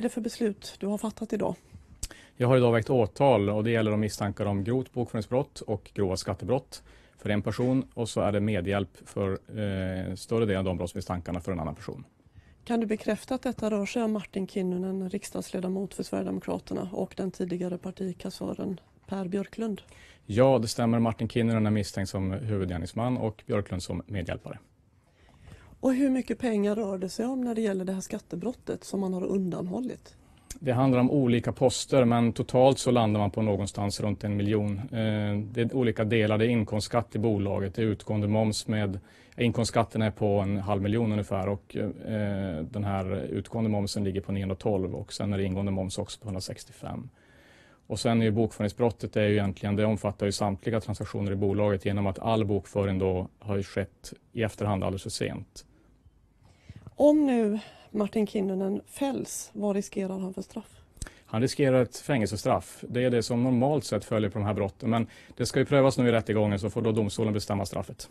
är det för beslut du har fattat idag? Jag har idag väckt åtal och det gäller de misstankar om grovt bokföringsbrott och grova skattebrott för en person och så är det medhjälp för eh, större delen av de brottsmisstankarna för en annan person. Kan du bekräfta att detta rör sig om Martin Kinnunen, riksdagsledamot för Sverigedemokraterna och den tidigare partikassören Per Björklund? Ja, det stämmer. Martin Kinnunen är misstänkt som huvudgärningsman och Björklund som medhjälpare. Och hur mycket pengar rör det sig om när det gäller det här skattebrottet som man har undanhållit? Det handlar om olika poster men totalt så landar man på någonstans runt en miljon. Eh, det är olika delar, det är inkomstskatt i bolaget, det är utgående moms med Inkomstskatten är på en halv miljon ungefär och eh, den här utgående momsen ligger på 912 och sen är det ingående moms också på 165. Och sen är ju bokföringsbrottet är ju egentligen, det omfattar ju samtliga transaktioner i bolaget genom att all bokföring då har ju skett i efterhand alldeles för sent. Om nu Martin Kinnunen fälls, vad riskerar han för straff? Han riskerar ett fängelsestraff. Det är det som normalt sett följer på de här brotten. Men det ska ju prövas nu i rättegången så får då domstolen bestämma straffet.